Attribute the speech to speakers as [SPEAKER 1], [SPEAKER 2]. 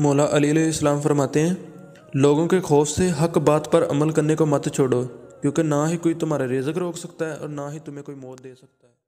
[SPEAKER 1] मौला अली इस्लाम फरमाते हैं लोगों के खौफ से हक बात पर अमल करने को मत छोड़ो क्योंकि ना ही कोई तुम्हारा रेजक रोक
[SPEAKER 2] सकता है और ना ही तुम्हें कोई मौत दे सकता है